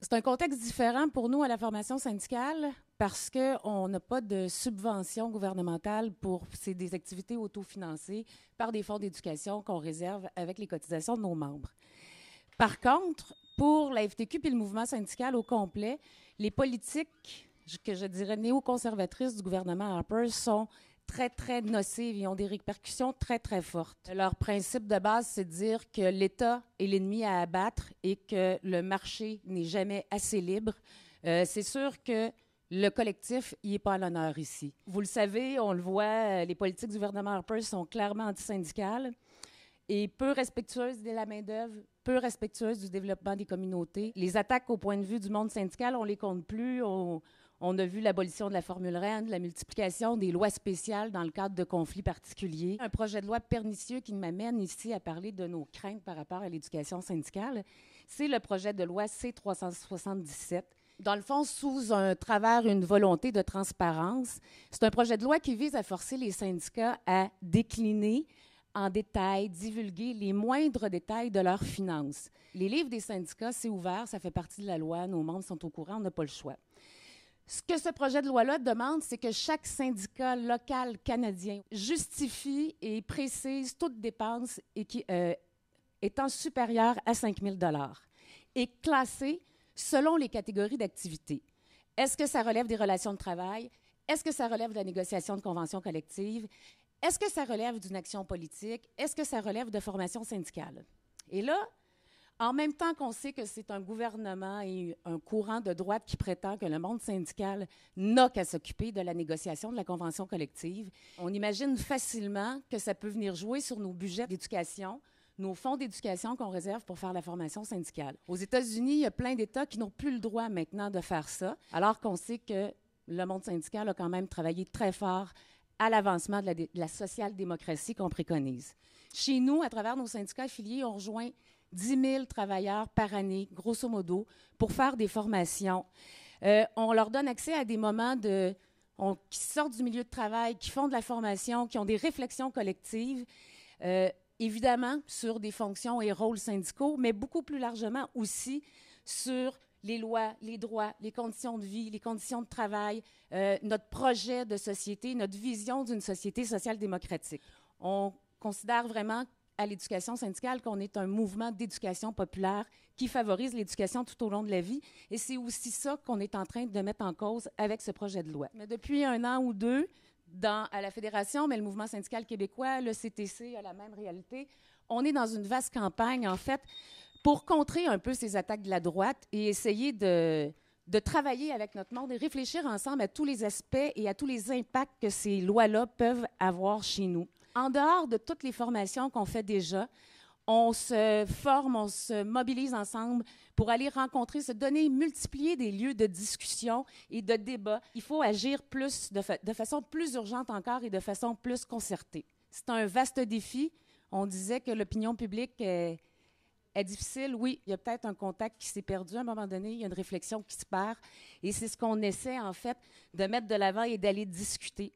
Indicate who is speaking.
Speaker 1: c'est un contexte différent pour nous à la formation syndicale parce qu'on n'a pas de subvention gouvernementale pour c'est des activités autofinancées par des fonds d'éducation qu'on réserve avec les cotisations de nos membres. Par contre, pour la FTQ et le mouvement syndical au complet, les politiques que je dirais néoconservatrices du gouvernement Harper sont très, très nocives. Ils ont des répercussions très, très fortes. Leur principe de base, c'est de dire que l'État est l'ennemi à abattre et que le marché n'est jamais assez libre. Euh, c'est sûr que le collectif n'y est pas à l'honneur ici. Vous le savez, on le voit, euh, les politiques du gouvernement Harper sont clairement antisyndicales et peu respectueuses de la main-d'œuvre, peu respectueuses du développement des communautés. Les attaques au point de vue du monde syndical, on les compte plus. On, on a vu l'abolition de la Formule Rennes, la multiplication des lois spéciales dans le cadre de conflits particuliers. Un projet de loi pernicieux qui m'amène ici à parler de nos craintes par rapport à l'éducation syndicale, c'est le projet de loi C-377. Dans le fond, sous un travers, une volonté de transparence, c'est un projet de loi qui vise à forcer les syndicats à décliner en détail, divulguer les moindres détails de leurs finances. Les livres des syndicats, c'est ouvert, ça fait partie de la loi, nos membres sont au courant, on n'a pas le choix. Ce que ce projet de loi-là demande, c'est que chaque syndicat local canadien justifie et précise toute dépense qui, euh, étant supérieure à 5 000 et classée selon les catégories d'activité. Est-ce que ça relève des relations de travail? Est-ce que ça relève de la négociation de conventions collectives? Est-ce que ça relève d'une action politique? Est-ce que ça relève de formation syndicale? Et là, en même temps qu'on sait que c'est un gouvernement et un courant de droite qui prétend que le monde syndical n'a qu'à s'occuper de la négociation de la convention collective, on imagine facilement que ça peut venir jouer sur nos budgets d'éducation, nos fonds d'éducation qu'on réserve pour faire la formation syndicale. Aux États-Unis, il y a plein d'États qui n'ont plus le droit maintenant de faire ça, alors qu'on sait que le monde syndical a quand même travaillé très fort à l'avancement de la, social-démocratie qu'on préconise. Chez nous, à travers nos syndicats affiliés, on rejoint 10 000 travailleurs par année, grosso modo, pour faire des formations. Euh, on leur donne accès à des moments de, qui sortent du milieu de travail, qui font de la formation, qui ont des réflexions collectives, euh, évidemment sur des fonctions et rôles syndicaux, mais beaucoup plus largement aussi sur les lois, les droits, les conditions de vie, les conditions de travail, euh, notre projet de société, notre vision d'une société sociale démocratique. On considère vraiment à l'éducation syndicale qu'on est un mouvement d'éducation populaire qui favorise l'éducation tout au long de la vie. Et c'est aussi ça qu'on est en train de mettre en cause avec ce projet de loi. Mais depuis un an ou deux, dans, à la Fédération, mais le mouvement syndical québécois, le CTC a la même réalité. On est dans une vaste campagne, en fait, pour contrer un peu ces attaques de la droite et essayer de, de travailler avec notre monde et réfléchir ensemble à tous les aspects et à tous les impacts que ces lois-là peuvent avoir chez nous. En dehors de toutes les formations qu'on fait déjà, on se forme, on se mobilise ensemble pour aller rencontrer, se donner, multiplier des lieux de discussion et de débat. Il faut agir plus, de, de façon plus urgente encore et de façon plus concertée. C'est un vaste défi. On disait que l'opinion publique est est difficile. Oui, il y a peut-être un contact qui s'est perdu à un moment donné, il y a une réflexion qui se perd. Et c'est ce qu'on essaie, en fait, de mettre de l'avant et d'aller discuter